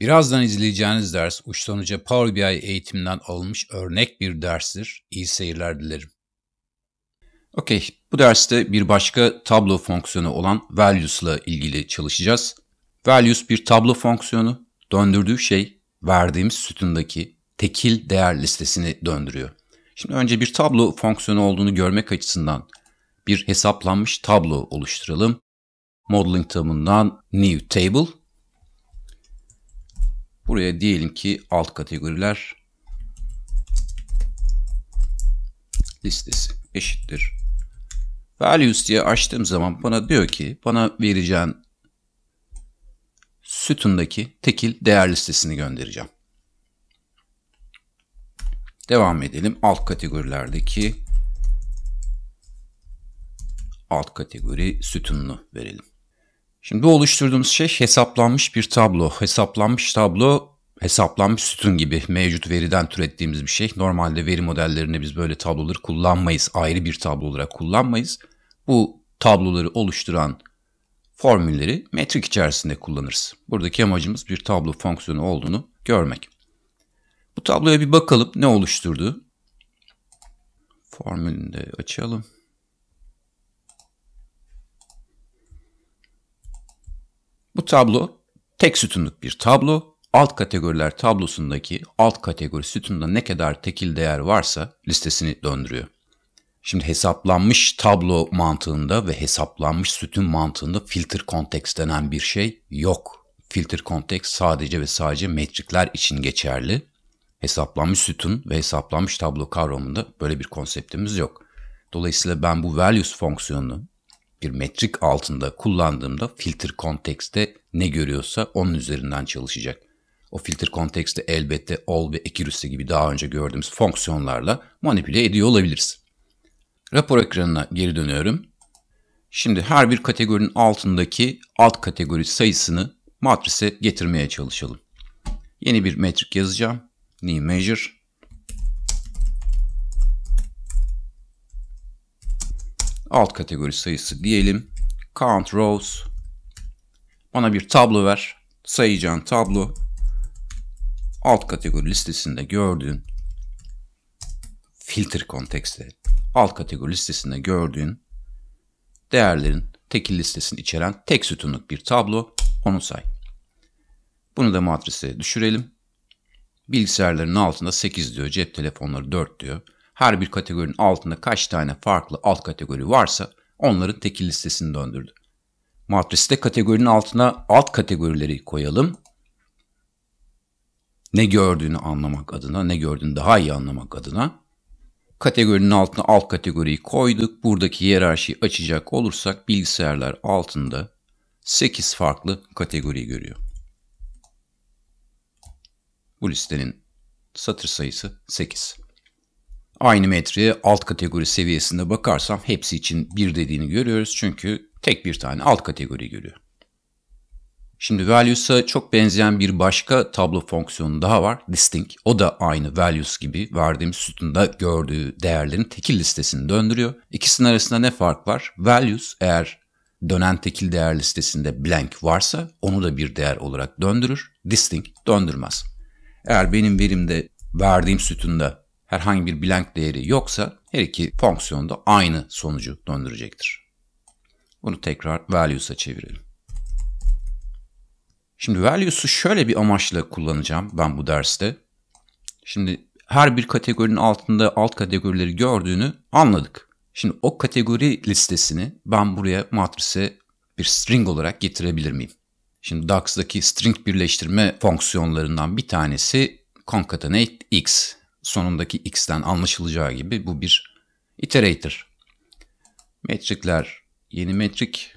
Birazdan izleyeceğiniz ders uçtan uca Power BI eğitiminden alınmış örnek bir derstir. İyi seyirler dilerim. Okey, bu derste bir başka tablo fonksiyonu olan values ile ilgili çalışacağız. Values bir tablo fonksiyonu, döndürdüğü şey verdiğimiz sütundaki tekil değer listesini döndürüyor. Şimdi önce bir tablo fonksiyonu olduğunu görmek açısından bir hesaplanmış tablo oluşturalım. Modeling tabından New Table Buraya diyelim ki alt kategoriler listesi eşittir. Values diye açtığım zaman bana diyor ki bana vereceğin sütundaki tekil değer listesini göndereceğim. Devam edelim. Alt kategorilerdeki alt kategori sütununu verelim. Şimdi bu oluşturduğumuz şey hesaplanmış bir tablo. Hesaplanmış tablo hesaplanmış sütun gibi mevcut veriden türettiğimiz bir şey. Normalde veri modellerinde biz böyle tabloları kullanmayız. Ayrı bir tablo olarak kullanmayız. Bu tabloları oluşturan formülleri metrik içerisinde kullanırız. Buradaki amacımız bir tablo fonksiyonu olduğunu görmek. Bu tabloya bir bakalım ne oluşturdu. Formülünü de açalım. Bu tablo tek sütunluk bir tablo. Alt kategoriler tablosundaki alt kategori sütununda ne kadar tekil değer varsa listesini döndürüyor. Şimdi hesaplanmış tablo mantığında ve hesaplanmış sütun mantığında filter context denen bir şey yok. Filter context sadece ve sadece metrikler için geçerli. Hesaplanmış sütun ve hesaplanmış tablo kavramında böyle bir konseptimiz yok. Dolayısıyla ben bu values fonksiyonunu bir metrik altında kullandığımda filter kontekste ne görüyorsa onun üzerinden çalışacak. O filter kontekste elbette all ve accuracy gibi daha önce gördüğümüz fonksiyonlarla manipüle ediyor olabiliriz. Rapor ekranına geri dönüyorum. Şimdi her bir kategorinin altındaki alt kategori sayısını matrise getirmeye çalışalım. Yeni bir metrik yazacağım. New measure alt kategori sayısı diyelim. Count rows. Bana bir tablo ver. Sayacağın tablo. Alt kategori listesinde gördüğün filter kontekste alt kategori listesinde gördüğün değerlerin tekil listesini içeren tek sütunluk bir tablo onu say. Bunu da matrise düşürelim. Bilgisayarların altında 8 diyor, cep telefonları 4 diyor her bir kategorinin altında kaç tane farklı alt kategori varsa onların tekil listesini döndürdü. Matriste kategorinin altına alt kategorileri koyalım. Ne gördüğünü anlamak adına, ne gördüğünü daha iyi anlamak adına. Kategorinin altına alt kategoriyi koyduk. Buradaki hiyerarşiyi açacak olursak bilgisayarlar altında 8 farklı kategori görüyor. Bu listenin satır sayısı 8. Aynı metreye alt kategori seviyesinde bakarsam hepsi için bir dediğini görüyoruz çünkü tek bir tane alt kategori görüyor. Şimdi values'a çok benzeyen bir başka tablo fonksiyonu daha var. distinct. O da aynı values gibi verdiğimiz sütunda gördüğü değerlerin tekil listesini döndürüyor. İkisinin arasında ne fark var? Values eğer dönen tekil değer listesinde blank varsa onu da bir değer olarak döndürür. distinct döndürmez. Eğer benim verimde verdiğim sütunda herhangi bir blank değeri yoksa her iki fonksiyonda aynı sonucu döndürecektir. Bunu tekrar values'a çevirelim. Şimdi values'u şöyle bir amaçla kullanacağım ben bu derste. Şimdi her bir kategorinin altında alt kategorileri gördüğünü anladık. Şimdi o kategori listesini ben buraya matrise bir string olarak getirebilir miyim? Şimdi DAX'daki string birleştirme fonksiyonlarından bir tanesi concatenate x sonundaki x'ten anlaşılacağı gibi bu bir iterator. Metrikler yeni metrik.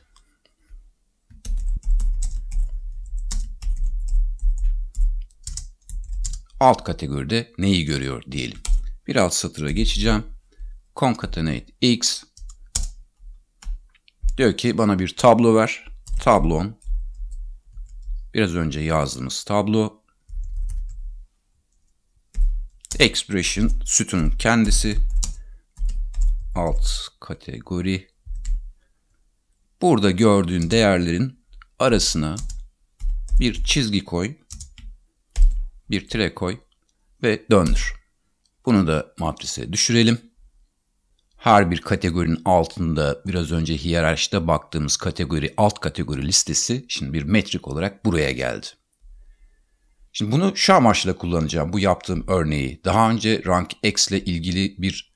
Alt kategoride neyi görüyor diyelim. Bir alt satıra geçeceğim. Concatenate x. Diyor ki bana bir tablo ver. Tablon. Biraz önce yazdığımız tablo Expression sütunun kendisi. Alt kategori. Burada gördüğün değerlerin arasına bir çizgi koy. Bir tire koy ve döndür. Bunu da matrise düşürelim. Her bir kategorinin altında biraz önce hiyerarşide baktığımız kategori alt kategori listesi şimdi bir metrik olarak buraya geldi. Şimdi bunu şu amaçla kullanacağım bu yaptığım örneği. Daha önce rank x ile ilgili bir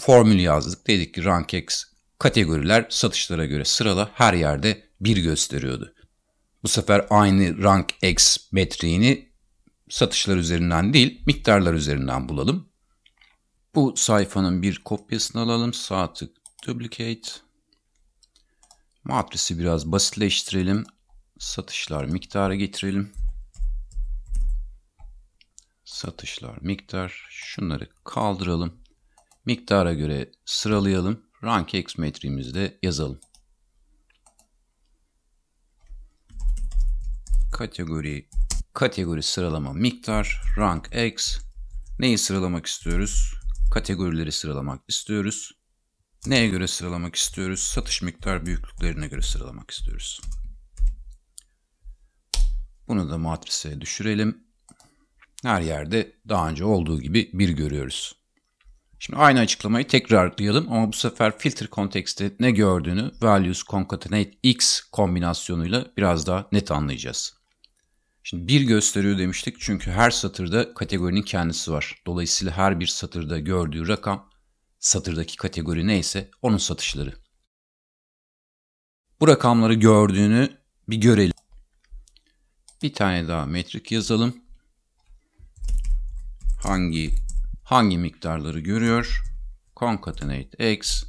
formül yazdık. Dedik ki rank x kategoriler satışlara göre sırala her yerde bir gösteriyordu. Bu sefer aynı rank x metriğini satışlar üzerinden değil miktarlar üzerinden bulalım. Bu sayfanın bir kopyasını alalım. Sağ tık duplicate. Matrisi biraz basitleştirelim. Satışlar miktarı getirelim satışlar miktar şunları kaldıralım. Miktara göre sıralayalım. Rank X metrimizde yazalım. Kategori kategori sıralama miktar rank X neyi sıralamak istiyoruz? Kategorileri sıralamak istiyoruz. Neye göre sıralamak istiyoruz? Satış miktar büyüklüklerine göre sıralamak istiyoruz. Bunu da matrise düşürelim her yerde daha önce olduğu gibi bir görüyoruz. Şimdi aynı açıklamayı tekrarlayalım ama bu sefer filter kontekste ne gördüğünü values concatenate x kombinasyonuyla biraz daha net anlayacağız. Şimdi bir gösteriyor demiştik çünkü her satırda kategorinin kendisi var. Dolayısıyla her bir satırda gördüğü rakam satırdaki kategori neyse onun satışları. Bu rakamları gördüğünü bir görelim. Bir tane daha metrik yazalım hangi hangi miktarları görüyor? Concatenate x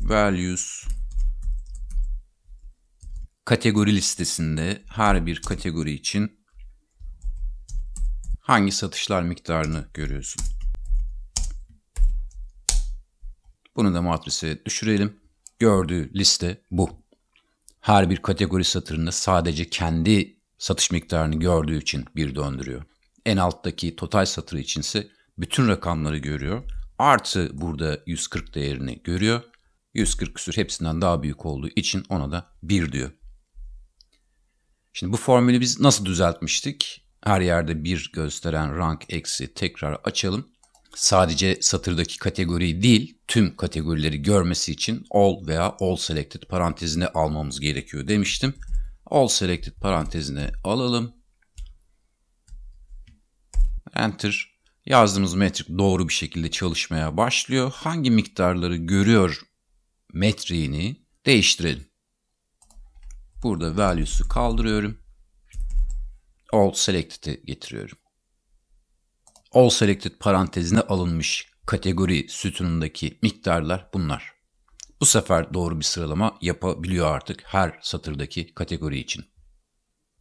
values kategori listesinde her bir kategori için hangi satışlar miktarını görüyorsun? Bunu da matrise düşürelim. Gördüğü liste bu. Her bir kategori satırında sadece kendi satış miktarını gördüğü için bir döndürüyor. En alttaki total satır içinse bütün rakamları görüyor. Artı burada 140 değerini görüyor. 140 küsür hepsinden daha büyük olduğu için ona da 1 diyor. Şimdi bu formülü biz nasıl düzeltmiştik? Her yerde 1 gösteren rank eksi tekrar açalım. Sadece satırdaki kategoriyi değil tüm kategorileri görmesi için all veya all selected parantezine almamız gerekiyor demiştim all selected parantezine alalım. Enter. Yazdığımız metrik doğru bir şekilde çalışmaya başlıyor. Hangi miktarları görüyor metriğini değiştirelim. Burada value'su kaldırıyorum. All selected'e getiriyorum. All selected parantezine alınmış kategori sütunundaki miktarlar bunlar. Bu sefer doğru bir sıralama yapabiliyor artık her satırdaki kategori için.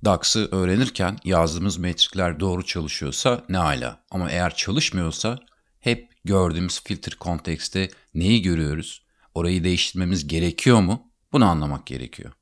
DAX'ı öğrenirken yazdığımız metrikler doğru çalışıyorsa ne ala. Ama eğer çalışmıyorsa hep gördüğümüz filter kontekste neyi görüyoruz? Orayı değiştirmemiz gerekiyor mu? Bunu anlamak gerekiyor.